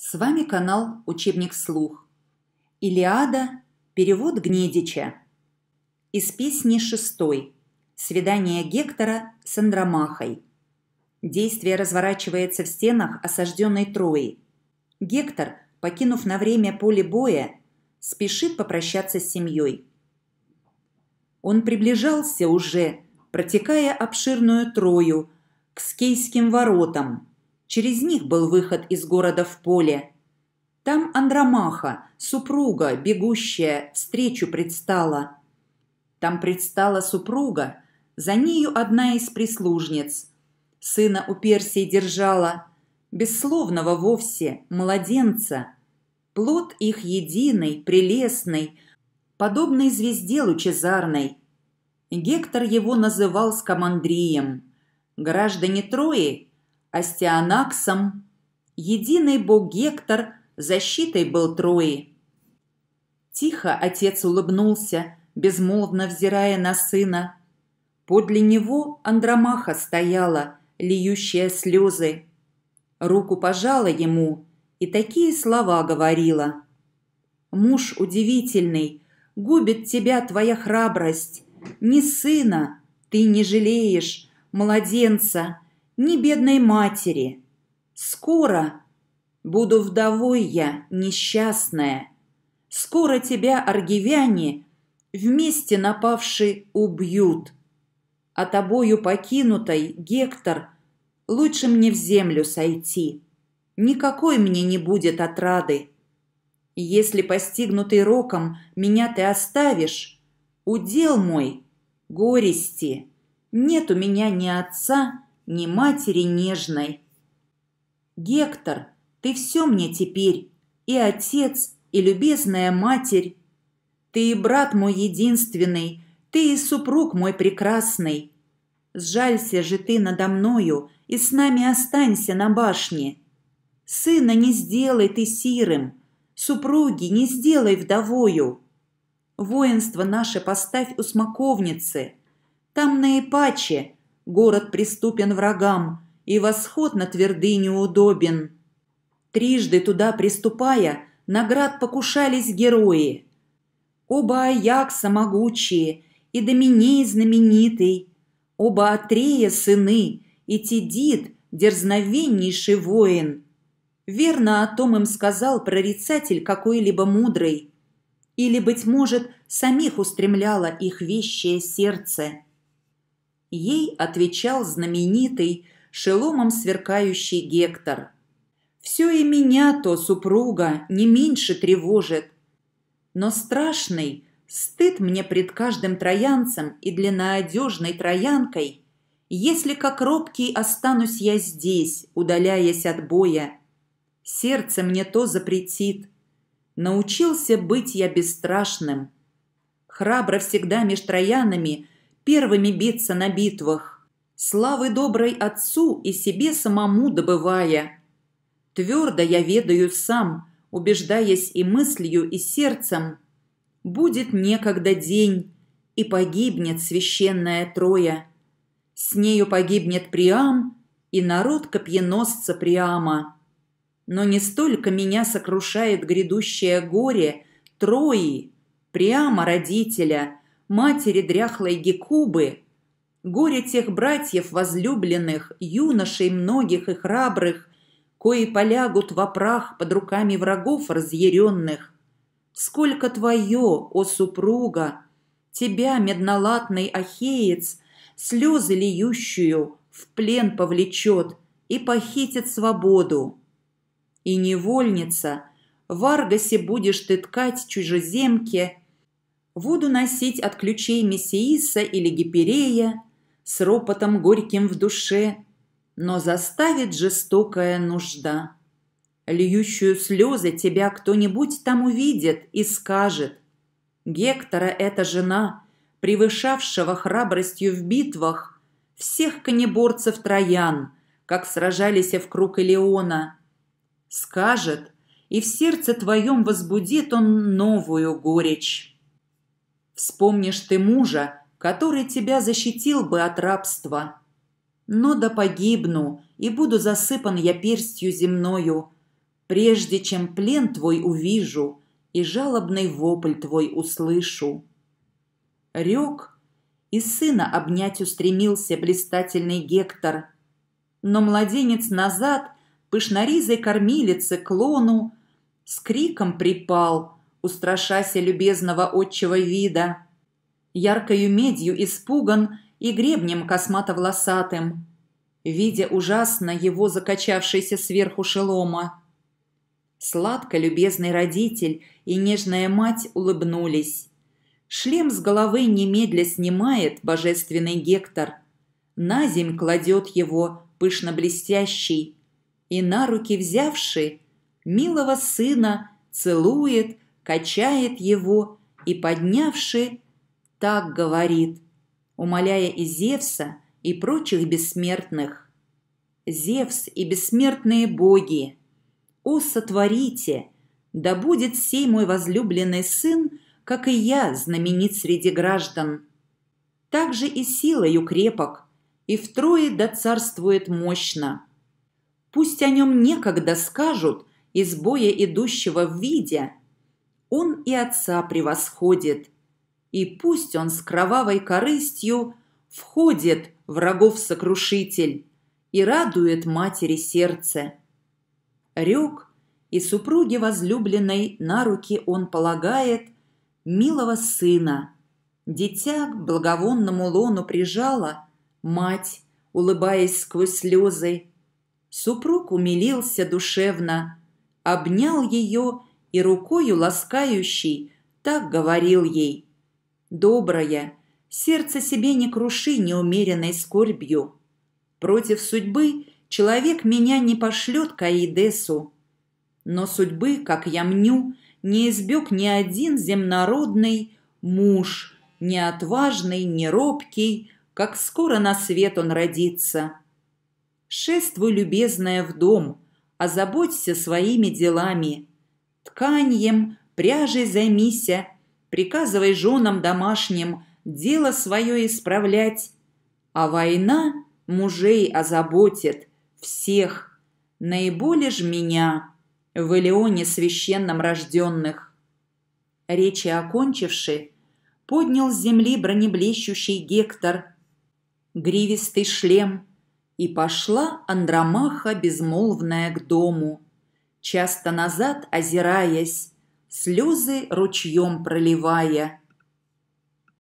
С вами канал «Учебник слух». «Илиада. Перевод Гнедича». Из песни шестой. Свидание Гектора с Андромахой. Действие разворачивается в стенах осажденной Трои. Гектор, покинув на время поле боя, спешит попрощаться с семьей. Он приближался уже, протекая обширную Трою, к скейским воротам – Через них был выход из города в поле. Там Андромаха, супруга, бегущая, встречу предстала. Там предстала супруга, за нею одна из прислужниц. Сына у Персии держала, бессловного вовсе, младенца. Плод их единый, прелестный, подобный звезде лучезарной. Гектор его называл скамандрием. Граждане Трои Астианаксом. Единый бог Гектор защитой был Трои. Тихо отец улыбнулся, безмолвно взирая на сына. Подле него Андромаха стояла, льющая слезы. Руку пожала ему и такие слова говорила. «Муж удивительный, губит тебя твоя храбрость. Не сына ты не жалеешь, младенца, ни бедной матери. Скоро буду вдовой я, несчастная. Скоро тебя, аргивяне, вместе напавшие убьют. А тобою покинутой, Гектор, лучше мне в землю сойти. Никакой мне не будет отрады. Если постигнутый роком меня ты оставишь, удел мой, горести, нет у меня ни отца, ни матери нежной. Гектор, ты все мне теперь, и отец, и любезная матерь. Ты и брат мой единственный, ты и супруг мой прекрасный. Сжалься же ты надо мною и с нами останься на башне. Сына не сделай ты сирым, супруги не сделай вдовою. Воинство наше поставь у смоковницы, там наипаче город преступен врагам, и восход на твердыню удобен. Трижды туда приступая, наград покушались герои. Оба Аякса могучие, и Доминей знаменитый, оба Атрея сыны, и Тидид дерзновеннейший воин. Верно о том им сказал прорицатель какой-либо мудрый. Или, быть может, самих устремляло их вещее сердце – Ей отвечал знаменитый, шеломом сверкающий Гектор. «Все и меня то супруга не меньше тревожит. Но страшный стыд мне пред каждым троянцем и длинноодежной троянкой, если как робкий останусь я здесь, удаляясь от боя. Сердце мне то запретит. Научился быть я бесстрашным. Храбро всегда меж троянами – первыми биться на битвах, славы доброй отцу и себе самому добывая. Твердо я ведаю сам, убеждаясь и мыслью, и сердцем. Будет некогда день, и погибнет священная Троя. С нею погибнет Приам и народ копьеносца Приама. Но не столько меня сокрушает грядущее горе Трои, Приама родителя – матери дряхлой Гекубы, горе тех братьев возлюбленных, юношей многих и храбрых, кои полягут во прах под руками врагов разъяренных. Сколько твое, о супруга, тебя, меднолатный ахеец, слезы льющую в плен повлечет и похитит свободу. И невольница, в Аргосе будешь ты ткать чужеземке Воду носить от ключей Мессииса или Гиперея с ропотом горьким в душе, но заставит жестокая нужда. Льющую слезы тебя кто-нибудь там увидит и скажет. Гектора эта жена, превышавшего храбростью в битвах всех конеборцев Троян, как сражались в круг Илеона. Скажет, и в сердце твоем возбудит он новую горечь». Вспомнишь ты мужа, который тебя защитил бы от рабства. Но да погибну, и буду засыпан я перстью земною, прежде чем плен твой увижу и жалобный вопль твой услышу. Рек, и сына обнять устремился блистательный Гектор. Но младенец назад, пышноризой кормилице клону, с криком припал — устрашася любезного отчего вида. Яркою медью испуган и гребнем космато-волосатым, видя ужасно его закачавшийся сверху шелома. Сладко любезный родитель и нежная мать улыбнулись. Шлем с головы немедля снимает божественный Гектор. На земь кладет его, пышно блестящий, и на руки взявший, милого сына целует, качает его и, поднявши, так говорит, умоляя и Зевса, и прочих бессмертных. Зевс и бессмертные боги, о, сотворите, да будет сей мой возлюбленный сын, как и я, знаменит среди граждан. Так же и силою крепок, и втрое да царствует мощно. Пусть о нем некогда скажут, из боя идущего видя, он и отца превосходит. И пусть он с кровавой корыстью входит врагов сокрушитель и радует матери сердце. Рек и супруге возлюбленной на руки он полагает милого сына. Дитя к благовонному лону прижала мать, улыбаясь сквозь слезы. Супруг умилился душевно, обнял ее и рукою ласкающий так говорил ей «Добрая, сердце себе не круши неумеренной скорбью. Против судьбы человек меня не пошлет к Аидесу. Но судьбы, как я мню, не избег ни один земнородный муж, не отважный, не робкий, как скоро на свет он родится. Шествуй, любезная, в дом, озаботься своими делами, тканьем, пряжей займися, приказывай женам домашним дело свое исправлять. А война мужей озаботит всех, наиболее ж меня, в Элеоне священном рожденных. Речи окончивши, поднял с земли бронеблещущий Гектор, гривистый шлем, и пошла Андромаха безмолвная к дому часто назад озираясь, слезы ручьем проливая,